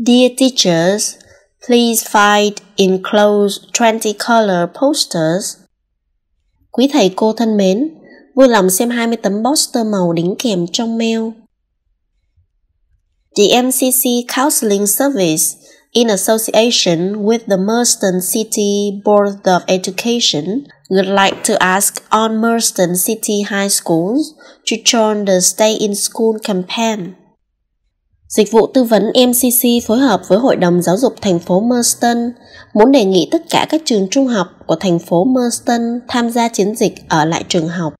Dear teachers, please find enclosed 20 color posters. Quý thầy cô thân mến, vui lòng xem 20 tấm poster màu đính kèm trong mail. The MCC Counseling Service in association with the Merston City Board of Education would like to ask all Merston City high schools to join the Stay in School campaign. Dịch vụ tư vấn MCC phối hợp với Hội đồng Giáo dục thành phố Merton muốn đề nghị tất cả các trường trung học của thành phố Merton tham gia chiến dịch ở lại trường học.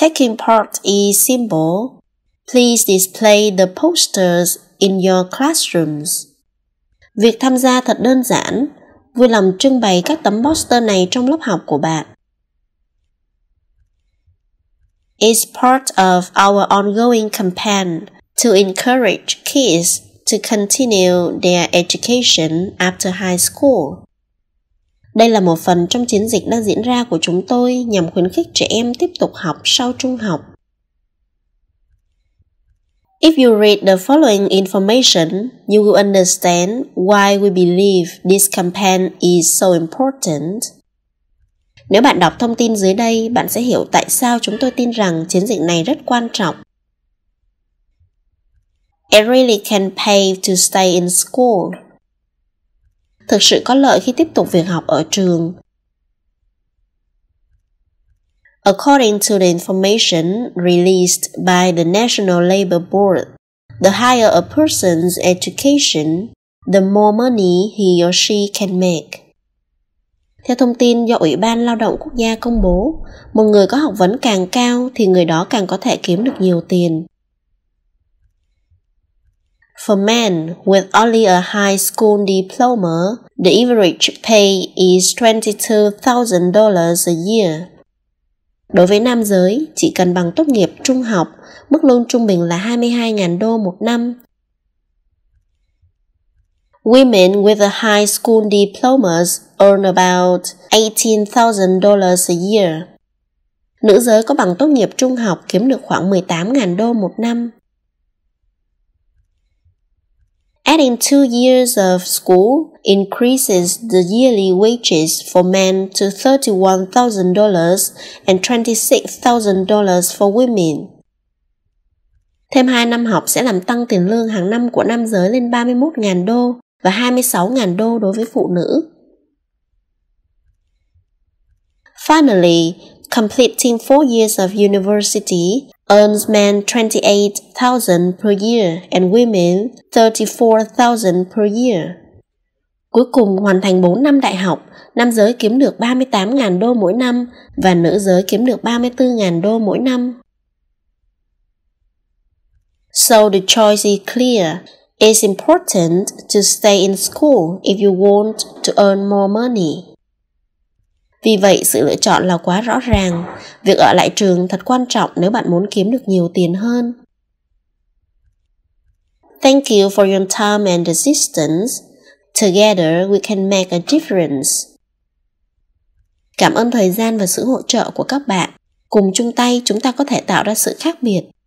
Taking part is e simple. Please display the posters in your classrooms. Việc tham gia thật đơn giản, vui lòng trưng bày các tấm poster này trong lớp học của bạn is part of our ongoing campaign to encourage kids to continue their education after high school. Đây là một phần trong chiến dịch đang diễn ra của chúng tôi nhằm khuyến khích trẻ em tiếp tục học sau trung học. If you read the following information, you will understand why we believe this campaign is so important. Nếu bạn đọc thông tin dưới đây, bạn sẽ hiểu tại sao chúng tôi tin rằng chiến dịch này rất quan trọng. It really can pay to stay in school. Thực sự có lợi khi tiếp tục việc học ở trường. According to the information released by the National Labor Board, the higher a person's education, the more money he or she can make. Theo thông tin do Ủy ban Lao động Quốc gia công bố, một người có học vấn càng cao thì người đó càng có thể kiếm được nhiều tiền. For men with only a high school diploma, the average pay is $22,000 a year. Đối với nam giới, chỉ cần bằng tốt nghiệp trung học, mức lương trung bình là 22.000 đô một năm. Women with a high school diplomas earn about $18,000 a year. Nữ giới có bằng tốt nghiệp trung học kiếm được khoảng 18.000 đô một năm. Adding two years of school increases the yearly wages for men to $31,000 and $26,000 for women. Thêm 2 năm học sẽ làm tăng tiền lương hàng năm của nam giới lên 31.000 đô và 26.000 đô đối với phụ nữ. Finally, completing four years of university earns men 28,000 per year and women 34,000 per year. Cuối cùng hoàn thành 4 năm đại học, nam giới kiếm được 38.000 đô mỗi năm và nữ giới kiếm được 34.000 đô mỗi năm. So the choice is clear. It's important to stay in school if you want to earn more money. Vì vậy sự lựa chọn là quá rõ ràng, việc ở lại trường thật quan trọng nếu bạn muốn kiếm được nhiều tiền hơn. Thank you for your time and assistance. Together we can make a difference. Cảm ơn thời gian và sự hỗ trợ của các bạn. Cùng chung tay chúng ta có thể tạo ra sự khác biệt.